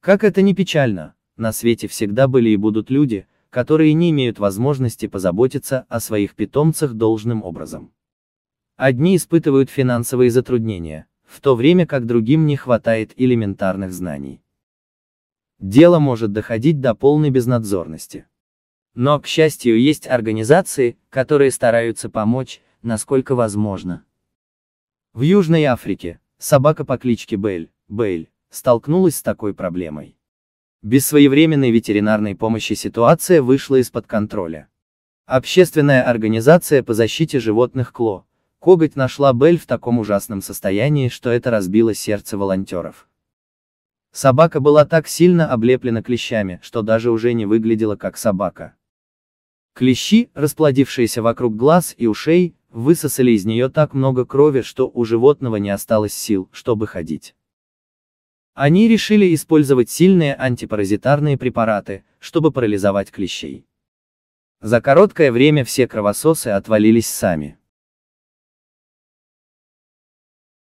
Как это не печально, на свете всегда были и будут люди, которые не имеют возможности позаботиться о своих питомцах должным образом. Одни испытывают финансовые затруднения, в то время как другим не хватает элементарных знаний. Дело может доходить до полной безнадзорности. Но, к счастью, есть организации, которые стараются помочь, насколько возможно. В Южной Африке, собака по кличке Бэйль, Бэйль, столкнулась с такой проблемой. Без своевременной ветеринарной помощи ситуация вышла из-под контроля. Общественная организация по защите животных КЛО, коготь нашла Бель в таком ужасном состоянии, что это разбило сердце волонтеров. Собака была так сильно облеплена клещами, что даже уже не выглядела как собака. Клещи, расплодившиеся вокруг глаз и ушей, высосали из нее так много крови, что у животного не осталось сил, чтобы ходить. Они решили использовать сильные антипаразитарные препараты, чтобы парализовать клещей. За короткое время все кровососы отвалились сами.